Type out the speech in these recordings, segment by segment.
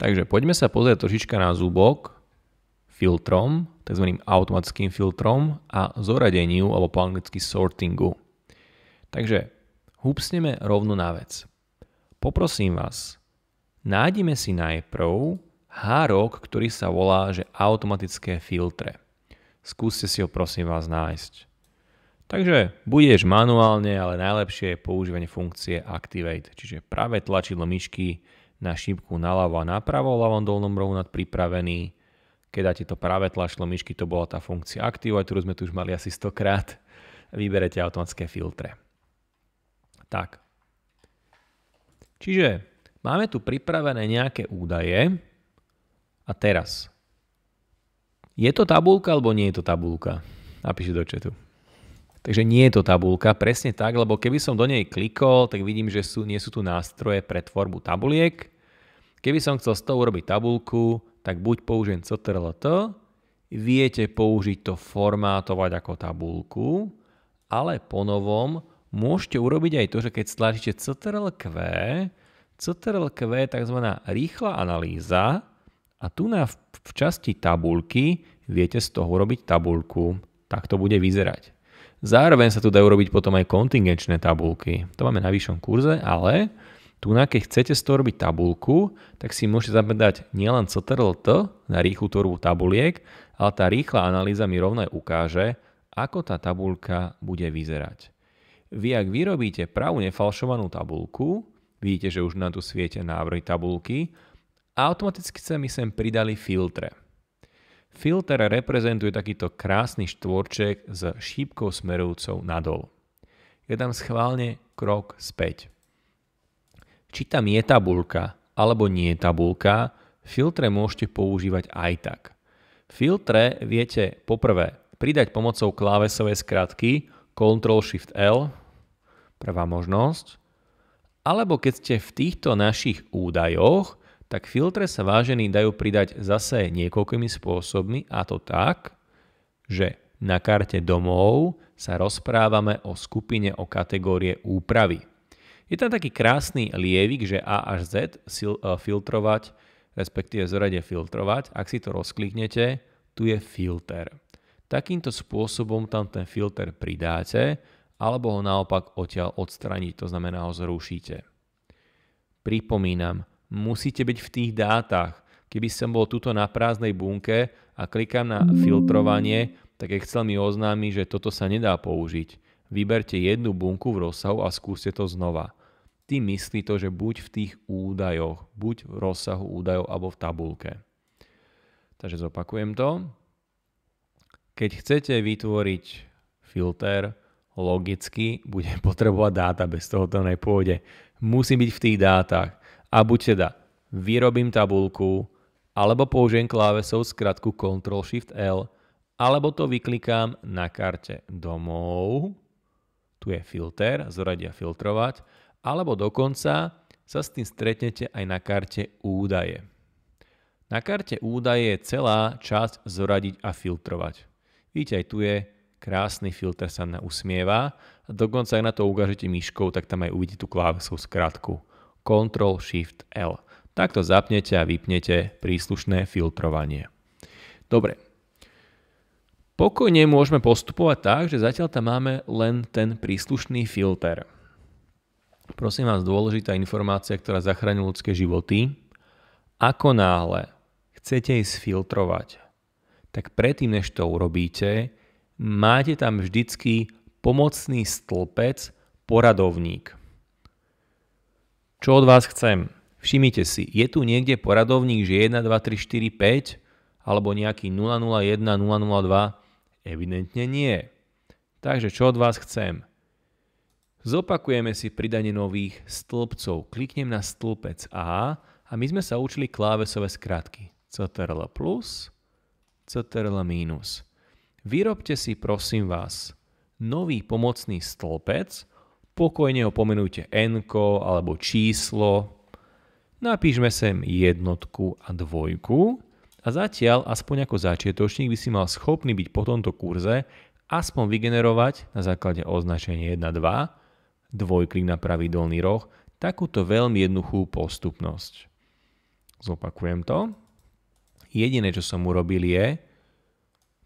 Takže poďme sa pozrieť trošička na zúbok filtrom, tzv. automatickým filtrom a zoradeniu alebo po anglicky sortingu. Takže húpsneme rovno na vec. Poprosím vás, nájdime si najprv hárok, ktorý sa volá, že automatické filtre. Skúste si ho prosím vás nájsť. Takže budeš manuálne, ale najlepšie je používanie funkcie Activate, čiže práve tlačidlo myšky na šípku naľavo a napravo, ľavom dolnom rohu nad pripravený. Keď dáte to práve tlačilo myšky, to bola tá funkcia aktivovať, ktorú sme tu už mali asi 100 krát. Vyberete automatické filtre. Tak. Čiže máme tu pripravené nejaké údaje. A teraz. Je to tabulka alebo nie je to tabulka? Napíšte do četu. Takže nie je to tabulka, presne tak, lebo keby som do nej klikol, tak vidím, že sú, nie sú tu nástroje pre tvorbu tabuliek. Keby som chcel z toho urobiť tabulku, tak buď použijem CTRL-T, viete použiť to formátovať ako tabulku, ale ponovom môžete urobiť aj to, že keď stlačíte CTRL-Q je tzv. rýchla analýza a tu na v časti tabulky viete z toho urobiť tabulku. Tak to bude vyzerať. Zároveň sa tu dajú robiť potom aj kontingenčné tabulky. To máme na vyššom kurze, ale tu na keď chcete z toho robiť tabulku, tak si môžete zapredať nielen CTRL-T na rýchlu tvorbu tabuliek, ale tá rýchla analýza mi rovno ukáže, ako tá tabulka bude vyzerať. Vy ak vyrobíte pravú nefalšovanú tabulku, vidíte, že už na tu sviete návrhy tabulky, a automaticky sa mi sem pridali filtre. Filter reprezentuje takýto krásny štvorček s šípkou smerujúcou nadol. Ja tam schválne krok späť. Či tam je tabulka alebo nie je tabulka, filtre môžete používať aj tak. Filtre viete poprvé pridať pomocou klávesovej skratky Ctrl-Shift-L, prvá možnosť, alebo keď ste v týchto našich údajoch tak filtre sa vážený dajú pridať zase niekoľkými spôsobmi a to tak, že na karte domov sa rozprávame o skupine o kategórie úpravy. Je tam taký krásny lievik, že A až Z e, filtrovať, respektíve zorade zrade filtrovať. Ak si to rozkliknete, tu je filter. Takýmto spôsobom tam ten filter pridáte alebo ho naopak odtiaľ odstraniť, to znamená ho zrušíte. Pripomínam, musíte byť v tých dátach. Keby som bol tuto na prázdnej bunke a klikám na filtrovanie, tak Excel mi oznámi, že toto sa nedá použiť. Vyberte jednu bunku v rozsahu a skúste to znova. Ty myslí to, že buď v tých údajoch, buď v rozsahu údajov alebo v tabulke. Takže zopakujem to. Keď chcete vytvoriť filter, logicky bude potrebovať dáta, bez toho to nepôjde. Musí byť v tých dátach. A buď teda vyrobím tabulku, alebo použijem klávesou skratku Ctrl Shift L, alebo to vyklikám na karte domov, tu je filter, zoradia filtrovať, alebo dokonca sa s tým stretnete aj na karte údaje. Na karte údaje je celá časť zoradiť a filtrovať. Vidíte, aj tu je krásny filter sa na usmieva dokonca ak na to ukážete myškou, tak tam aj uvidíte tú klávesovú skratku. Ctrl-Shift-L. Takto zapnete a vypnete príslušné filtrovanie. Dobre. Pokojne môžeme postupovať tak, že zatiaľ tam máme len ten príslušný filter. Prosím vás, dôležitá informácia, ktorá zachráni ľudské životy. Ako náhle chcete ísť filtrovať, tak predtým, než to urobíte, máte tam vždycky pomocný stĺpec, poradovník. Čo od vás chcem? Všimnite si, je tu niekde poradovník, že 1, 2, 3, 4, 5 alebo nejaký 001, 002? Evidentne nie. Takže čo od vás chcem? Zopakujeme si pridanie nových stĺpcov. Kliknem na stĺpec A a my sme sa učili klávesové skratky. CTRL plus, CTRL minus. Vyrobte si prosím vás nový pomocný stĺpec, Pokojne ho pomenujte n alebo číslo. Napíšme sem jednotku a dvojku a zatiaľ aspoň ako začiatočník by si mal schopný byť po tomto kurze aspoň vygenerovať na základe označenia 1, 2, dvojklik na pravý dolný roh, takúto veľmi jednoduchú postupnosť. Zopakujem to. Jediné, čo som urobil je,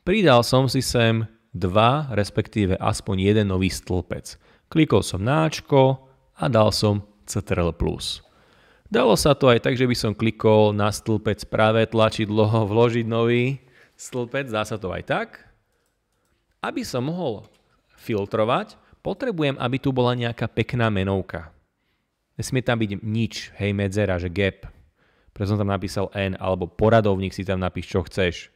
pridal som si sem 2, respektíve aspoň jeden nový stĺpec. Klikol som náčko a dal som Ctrl+. Dalo sa to aj tak, že by som klikol na stĺpec práve tlačidlo vložiť nový stĺpec, dá sa to aj tak. Aby som mohol filtrovať, potrebujem, aby tu bola nejaká pekná menovka. Nesmie tam byť nič, hej, medzera, že gap. Preto som tam napísal N, alebo poradovník si tam napíš, čo chceš.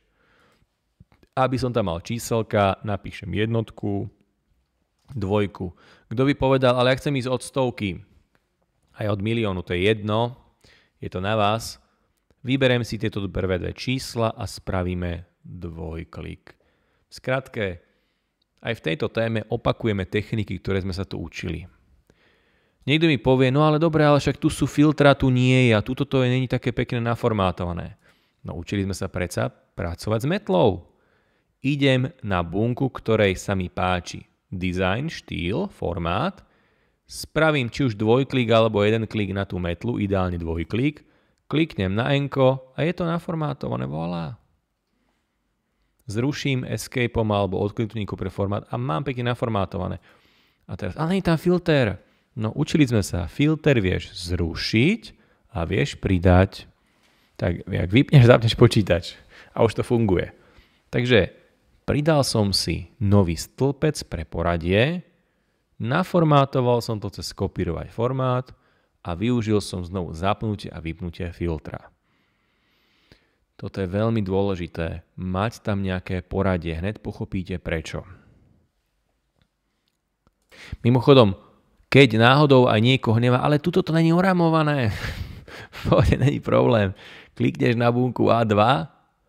Aby som tam mal číselka, napíšem jednotku, dvojku. Kto by povedal, ale ja chcem ísť od stovky, aj od miliónu, to je jedno, je to na vás. Vyberiem si tieto prvé dve čísla a spravíme dvojklik. V skratke, aj v tejto téme opakujeme techniky, ktoré sme sa tu učili. Niekto mi povie, no ale dobre, ale však tu sú filtra, tu nie je a tuto to je není také pekne naformátované. No učili sme sa predsa pracovať s metlou. Idem na bunku, ktorej sa mi páči design, štýl, formát, spravím či už dvojklik alebo jeden klik na tú metlu, ideálne dvojklik, kliknem na enko a je to naformátované, volá. Zruším escapeom alebo odkliknutníku pre formát a mám pekne naformátované. A teraz, ale nie je tam filter. No učili sme sa, filter vieš zrušiť a vieš pridať. Tak jak vypneš, zapneš počítač a už to funguje. Takže Pridal som si nový stĺpec pre poradie, naformátoval som to cez kopírovať formát a využil som znovu zapnutie a vypnutie filtra. Toto je veľmi dôležité, mať tam nejaké poradie, hneď pochopíte prečo. Mimochodom, keď náhodou aj niekoho hnevá, ale tuto to není oramované, pohode, není problém. Klikneš na bunku A2,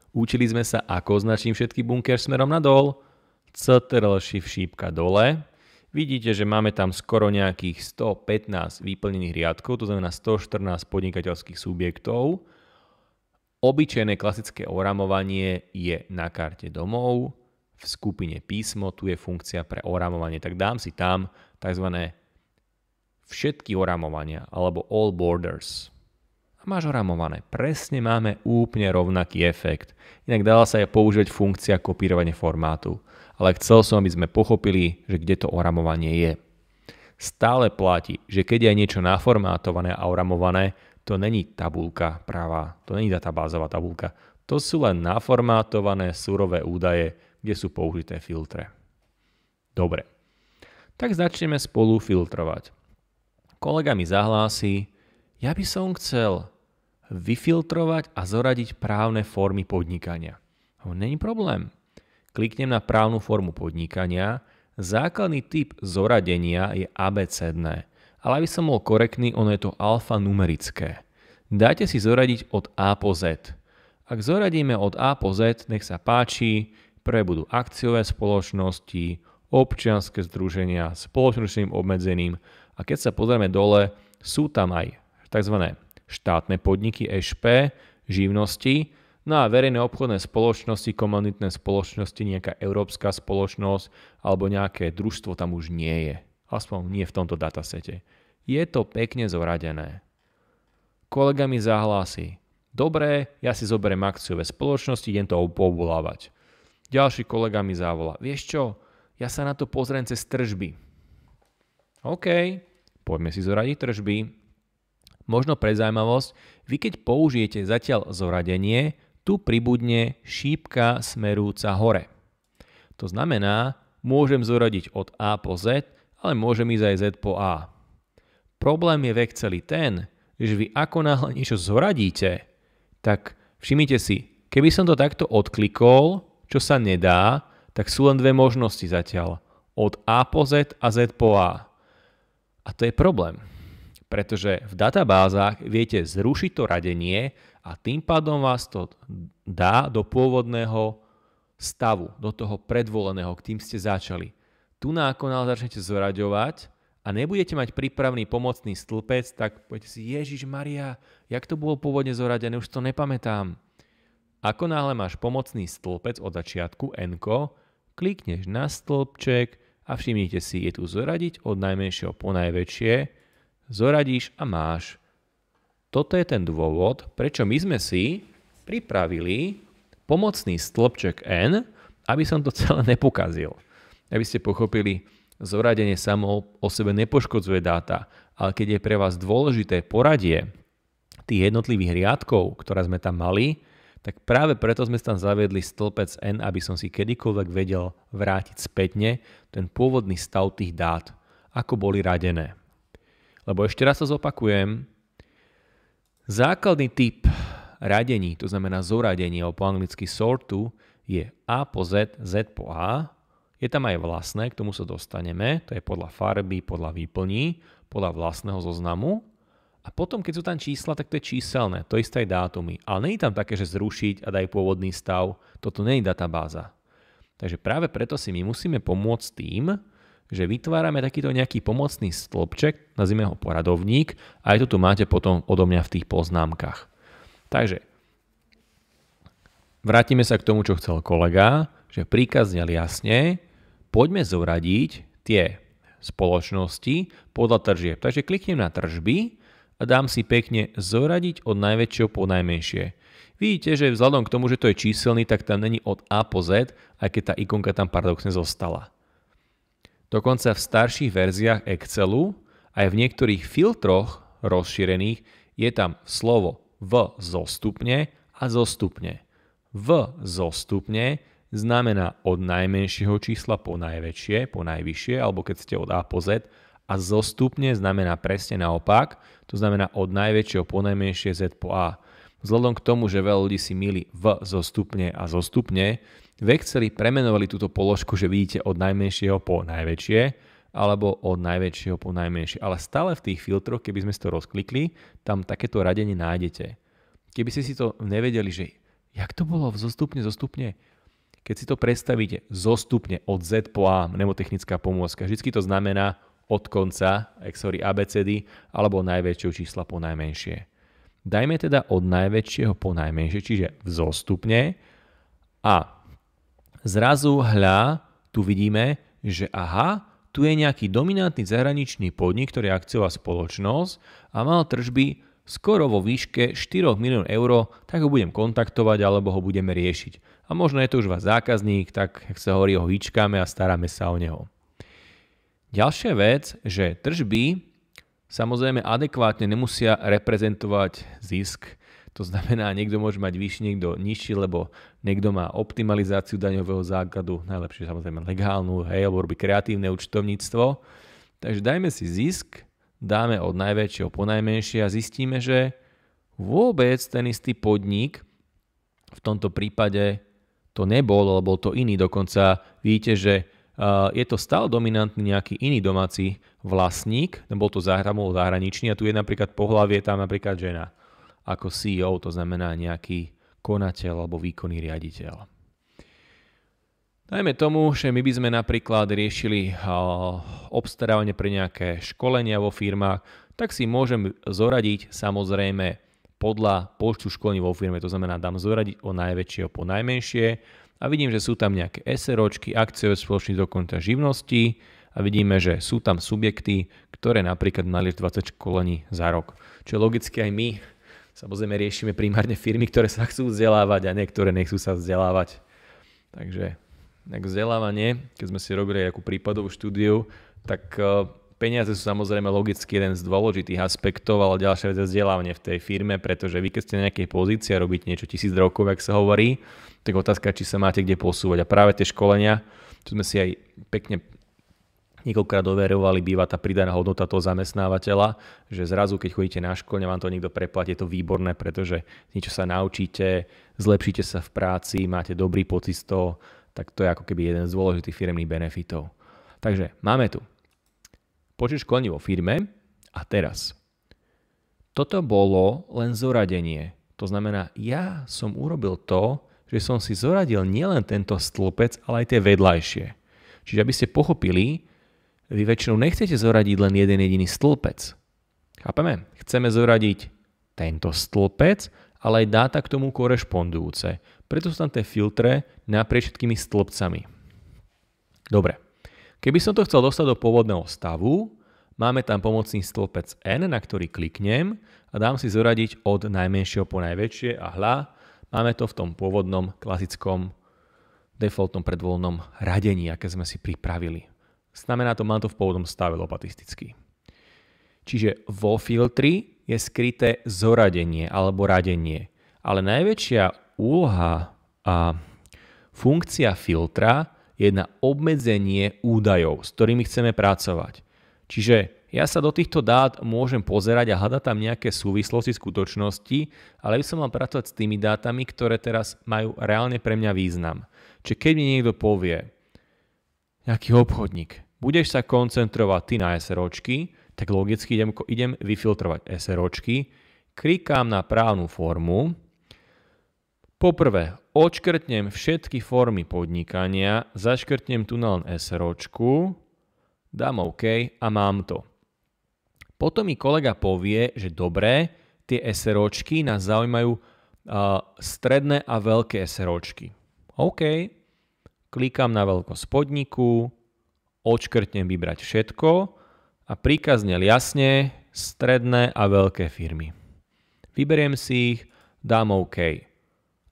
Učili sme sa, ako označím všetky bunker smerom nadol. CTRL Shift šípka dole. Vidíte, že máme tam skoro nejakých 115 vyplnených riadkov, to znamená 114 podnikateľských subjektov. Obyčajné klasické oramovanie je na karte domov, v skupine písmo, tu je funkcia pre oramovanie, tak dám si tam tzv. všetky oramovania alebo all borders a máš ho ramované. Presne máme úplne rovnaký efekt. Inak dala sa aj používať funkcia kopírovania formátu, ale chcel som, aby sme pochopili, že kde to oramovanie je. Stále platí, že keď je niečo naformátované a oramované, to není tabulka práva, to není databázová tabulka. To sú len naformátované surové údaje, kde sú použité filtre. Dobre, tak začneme spolu filtrovať. Kolega mi zahlási, ja by som chcel vyfiltrovať a zoradiť právne formy podnikania. No, není problém. Kliknem na právnu formu podnikania. Základný typ zoradenia je abecedné, ale aby som bol korektný, ono je to alfanumerické. Dajte si zoradiť od A po Z. Ak zoradíme od A po Z, nech sa páči, prvé budú akciové spoločnosti, občianske združenia, spoločnosti obmedzeným a keď sa pozrieme dole, sú tam aj tzv. štátne podniky EŠP, živnosti, no a verejné obchodné spoločnosti, komunitné spoločnosti, nejaká európska spoločnosť alebo nejaké družstvo tam už nie je. Aspoň nie v tomto datasete. Je to pekne zoradené. Kolega mi zahlási, dobre, ja si zoberiem akciové spoločnosti, idem to obvolávať. Ďalší kolega mi zavolá, vieš čo, ja sa na to pozriem cez tržby. OK, poďme si zoradiť tržby, Možno pre zaujímavosť, vy keď použijete zatiaľ zoradenie, tu pribudne šípka smerúca hore. To znamená, môžem zoradiť od A po Z, ale môžem ísť aj Z po A. Problém je vek celý ten, že vy ako náhle niečo zoradíte, tak všimnite si, keby som to takto odklikol, čo sa nedá, tak sú len dve možnosti zatiaľ. Od A po Z a Z po A. A to je problém pretože v databázach viete zrušiť to radenie a tým pádom vás to dá do pôvodného stavu, do toho predvoleného, k tým ste začali. Tu nákonal začnete zoraďovať a nebudete mať prípravný pomocný stĺpec, tak poďte si, Ježiš Maria, jak to bolo pôvodne zoradené, už to nepamätám. Ako náhle máš pomocný stĺpec od začiatku N, klikneš na stĺpček a všimnite si, je tu zoradiť od najmenšieho po najväčšie, zoradíš a máš. Toto je ten dôvod, prečo my sme si pripravili pomocný stĺpček N, aby som to celé nepokazil. Aby ste pochopili, zoradenie samo o sebe nepoškodzuje dáta, ale keď je pre vás dôležité poradie tých jednotlivých riadkov, ktoré sme tam mali, tak práve preto sme tam zaviedli stĺpec N, aby som si kedykoľvek vedel vrátiť spätne ten pôvodný stav tých dát, ako boli radené. Lebo ešte raz sa zopakujem. Základný typ radení, to znamená zoradenie, alebo po anglicky sortu, je A po Z, Z po A. Je tam aj vlastné, k tomu sa dostaneme. To je podľa farby, podľa výplní, podľa vlastného zoznamu. A potom, keď sú tam čísla, tak to je číselné. To isté aj dátumy. Ale nie je tam také, že zrušiť a daj pôvodný stav. Toto nie je databáza. Takže práve preto si my musíme pomôcť tým, že vytvárame takýto nejaký pomocný stĺpček, nazvime ho poradovník a aj to tu máte potom odo mňa v tých poznámkach. Takže vrátime sa k tomu, čo chcel kolega, že príkaz znel jasne, poďme zoradiť tie spoločnosti podľa tržieb. Takže kliknem na tržby a dám si pekne zoradiť od najväčšieho po najmenšie. Vidíte, že vzhľadom k tomu, že to je číselný, tak tam není od A po Z, aj keď tá ikonka tam paradoxne zostala. Dokonca v starších verziách Excelu aj v niektorých filtroch rozšírených je tam slovo v zostupne a zostupne. V zostupne znamená od najmenšieho čísla po najväčšie, po najvyššie, alebo keď ste od A po Z, a zostupne znamená presne naopak, to znamená od najväčšieho po najmenšie Z po A. Vzhľadom k tomu, že veľa ľudí si mili v zostupne a zostupne, v Exceli premenovali túto položku, že vidíte od najmenšieho po najväčšie, alebo od najväčšieho po najmenšie. Ale stále v tých filtroch, keby sme si to rozklikli, tam takéto radenie nájdete. Keby ste si to nevedeli, že jak to bolo v zostupne, zostupne, keď si to predstavíte zostupne od Z po A, mnemotechnická pomôcka, vždy to znamená od konca, sorry, ABCD, alebo najväčšieho čísla po najmenšie. Dajme teda od najväčšieho po najmenšie, čiže vzostupne a zrazu hľa, tu vidíme, že aha, tu je nejaký dominantný zahraničný podnik, ktorý je akciová spoločnosť a mal tržby skoro vo výške 4 milión eur, tak ho budem kontaktovať alebo ho budeme riešiť. A možno je to už váš zákazník, tak jak sa hovorí, ho vyčkáme a staráme sa o neho. Ďalšia vec, že tržby Samozrejme, adekvátne nemusia reprezentovať zisk. To znamená, niekto môže mať vyšší, niekto nižší, lebo niekto má optimalizáciu daňového základu, najlepšie samozrejme legálnu, hej, alebo robí kreatívne účtovníctvo. Takže dajme si zisk, dáme od najväčšieho po najmenšie a zistíme, že vôbec ten istý podnik v tomto prípade to nebol, alebo to iný. Dokonca vidíte, že Eh, je to stále dominantný nejaký iný domáci vlastník, bol to zahra, zahraničný a tu je napríklad pohlavie tam napríklad žena ako CEO, to znamená nejaký konateľ alebo výkonný riaditeľ. Najmä tomu, že my by sme napríklad riešili eh, obstarávanie pre nejaké školenia vo firmách, tak si môžem zoradiť samozrejme podľa počtu školení vo firme, to znamená dám zoradiť od najväčšieho po najmenšie a vidím, že sú tam nejaké SROčky, akciové spoločnosti dokonca živnosti a vidíme, že sú tam subjekty, ktoré napríklad mali 20 školení za rok. Čo logicky aj my samozrejme riešime primárne firmy, ktoré sa chcú vzdelávať a niektoré nechcú sa vzdelávať. Takže tak vzdelávanie, keď sme si robili nejakú prípadovú štúdiu, tak e, peniaze sú samozrejme logicky jeden z dôležitých aspektov, ale ďalšia vec je vzdelávanie v tej firme, pretože vy keď ste na nejakej pozícii a robíte niečo tisíc rokov, ak sa hovorí, tak otázka či sa máte kde posúvať. A práve tie školenia, tu sme si aj pekne niekoľkokrát overovali, býva tá pridaná hodnota toho zamestnávateľa, že zrazu, keď chodíte na školne, vám to niekto preplatí, je to výborné, pretože niečo sa naučíte, zlepšíte sa v práci, máte dobrý pocit z toho, tak to je ako keby jeden z dôležitých firmných benefitov. Takže máme tu počet školení vo firme a teraz. Toto bolo len zoradenie. To znamená, ja som urobil to, že som si zoradil nielen tento stĺpec, ale aj tie vedľajšie. Čiže aby ste pochopili, vy väčšinou nechcete zoradiť len jeden jediný stĺpec. Chápeme? Chceme zoradiť tento stĺpec, ale aj dáta k tomu korešpondujúce. Preto sú tam tie filtre naprieč všetkými stĺpcami. Dobre. Keby som to chcel dostať do pôvodného stavu, máme tam pomocný stĺpec N, na ktorý kliknem a dám si zoradiť od najmenšieho po najväčšie a hľa, Máme to v tom pôvodnom, klasickom, defaultnom predvoľnom radení, aké sme si pripravili. Znamená to, mám to v pôvodnom stave lopatisticky. Čiže vo filtri je skryté zoradenie alebo radenie. Ale najväčšia úloha a funkcia filtra je na obmedzenie údajov, s ktorými chceme pracovať. Čiže ja sa do týchto dát môžem pozerať a hľadať tam nejaké súvislosti, skutočnosti, ale by som mal pracovať s tými dátami, ktoré teraz majú reálne pre mňa význam. Čiže keď mi niekto povie, nejaký obchodník, budeš sa koncentrovať ty na SROčky, tak logicky idem, idem vyfiltrovať SROčky, klikám na právnu formu, Poprvé, odškrtnem všetky formy podnikania, zaškrtnem tu na len SROčku, dám OK a mám to. Potom mi kolega povie, že dobré, tie SROčky nás zaujímajú uh, stredné a veľké SROčky. OK, klikám na veľkosť podniku, odškrtnem vybrať všetko a príkazne jasne stredné a veľké firmy. Vyberiem si ich, dám OK.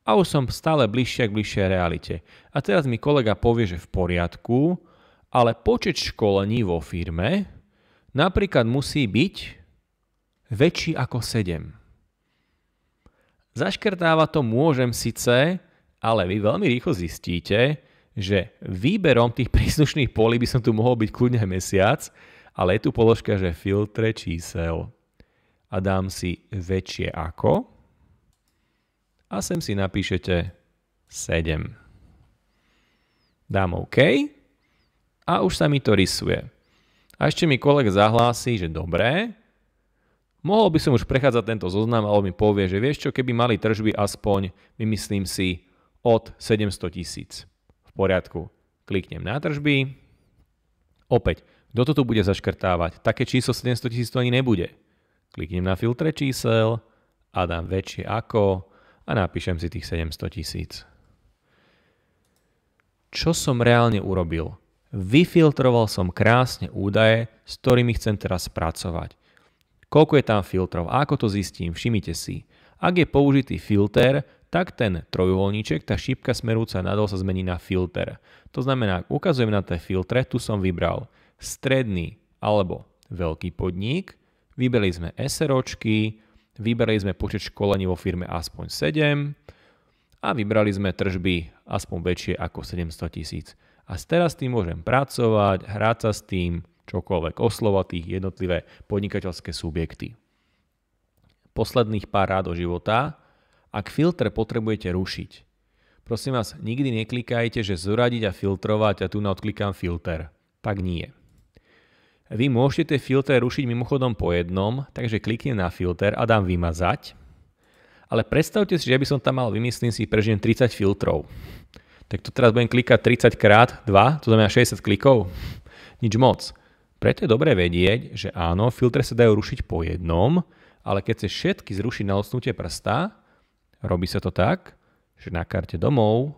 A už som stále bližšie k bližšej realite. A teraz mi kolega povie, že v poriadku, ale počet školení vo firme napríklad musí byť väčší ako 7. Zaškrtáva to môžem síce, ale vy veľmi rýchlo zistíte, že výberom tých príslušných polí by som tu mohol byť kľudne mesiac, ale je tu položka, že filtre čísel. A dám si väčšie ako a sem si napíšete 7. Dám OK a už sa mi to rysuje. A ešte mi kolega zahlási, že dobré, mohol by som už prechádzať tento zoznam, ale mi povie, že vieš čo, keby mali tržby aspoň, vymyslím si, od 700 tisíc. V poriadku, kliknem na tržby. Opäť, kto to tu bude zaškrtávať? Také číslo 700 tisíc to ani nebude. Kliknem na filtre čísel a dám väčšie ako a napíšem si tých 700 tisíc. Čo som reálne urobil? Vyfiltroval som krásne údaje, s ktorými chcem teraz pracovať. Koľko je tam filtrov ako to zistím, všimnite si. Ak je použitý filter, tak ten trojuholníček, tá šípka smerúca nadol sa zmení na filter. To znamená, ak ukazujem na tie filtre, tu som vybral stredný alebo veľký podnik, vybrali sme SROčky, vybrali sme počet školení vo firme aspoň 7 a vybrali sme tržby aspoň väčšie ako 700 tisíc. A teraz s tým môžem pracovať, hrať sa s tým, čokoľvek, oslovať tých jednotlivé podnikateľské subjekty. Posledných pár rád do života. Ak filter potrebujete rušiť, prosím vás, nikdy neklikajte, že zoradiť a filtrovať a tu na odklikám filter. Tak nie. Vy môžete tie filtre rušiť mimochodom po jednom, takže kliknem na filter a dám vymazať. Ale predstavte si, že by som tam mal, vymyslím si, prežijem 30 filtrov tak to teraz budem klikať 30 krát 2, to znamená 60 klikov. Nič moc. Preto je dobré vedieť, že áno, filtre sa dajú rušiť po jednom, ale keď sa všetky zruší na odsnutie prsta, robí sa to tak, že na karte domov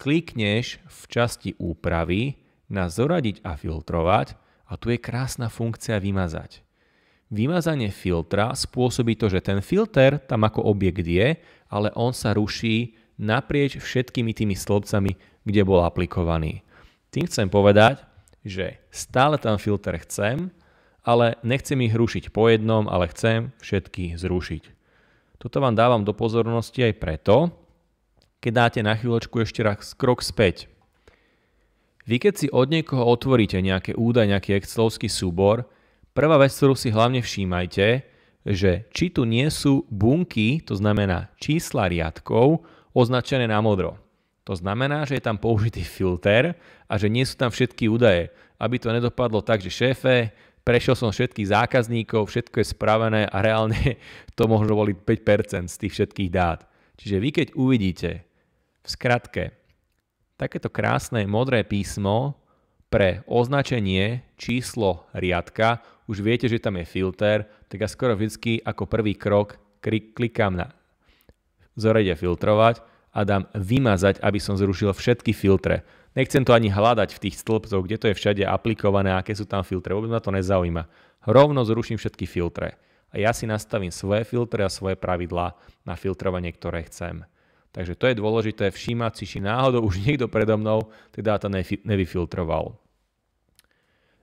klikneš v časti úpravy na zoradiť a filtrovať a tu je krásna funkcia vymazať. Vymazanie filtra spôsobí to, že ten filter tam ako objekt je, ale on sa ruší naprieč všetkými tými stĺpcami, kde bol aplikovaný. Tým chcem povedať, že stále tam filter chcem, ale nechcem ich rušiť po jednom, ale chcem všetky zrušiť. Toto vám dávam do pozornosti aj preto, keď dáte na chvíľočku ešte raz krok späť. Vy keď si od niekoho otvoríte nejaké údaj, nejaký excelovský súbor, prvá vec, ktorú si hlavne všímajte, že či tu nie sú bunky, to znamená čísla riadkov, označené na modro. To znamená, že je tam použitý filter a že nie sú tam všetky údaje, aby to nedopadlo tak, že šéfe, prešiel som všetkých zákazníkov, všetko je spravené a reálne to možno boli 5% z tých všetkých dát. Čiže vy keď uvidíte v skratke takéto krásne modré písmo pre označenie číslo riadka, už viete, že tam je filter, tak ja skoro vždy ako prvý krok klikám na zorejde filtrovať a dám vymazať, aby som zrušil všetky filtre. Nechcem to ani hľadať v tých stĺpcoch, kde to je všade aplikované, aké sú tam filtre, vôbec ma to nezaujíma. Rovno zruším všetky filtre. A ja si nastavím svoje filtre a svoje pravidlá na filtrovanie, ktoré chcem. Takže to je dôležité všímať si, či náhodou už niekto predo mnou tie dáta nevyfiltroval.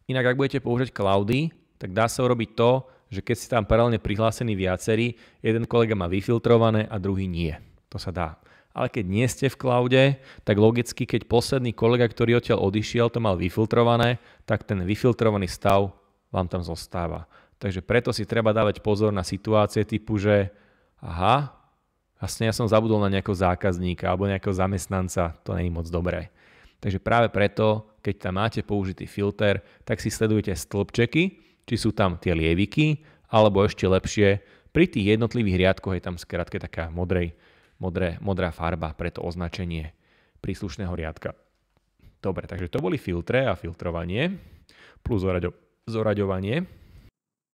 Inak ak budete používať cloudy, tak dá sa urobiť to, že keď si tam paralelne prihlásení viacerí, jeden kolega má vyfiltrované a druhý nie. To sa dá. Ale keď nie ste v cloude, tak logicky, keď posledný kolega, ktorý odtiaľ odišiel, to mal vyfiltrované, tak ten vyfiltrovaný stav vám tam zostáva. Takže preto si treba dávať pozor na situácie typu, že aha, vlastne ja som zabudol na nejakého zákazníka alebo nejakého zamestnanca, to nie je moc dobré. Takže práve preto, keď tam máte použitý filter, tak si sledujete stĺpčeky, či sú tam tie lieviky, alebo ešte lepšie, pri tých jednotlivých riadkoch je tam skratke taká modrej, modré, modrá farba pre to označenie príslušného riadka. Dobre, takže to boli filtre a filtrovanie plus zoraďovanie.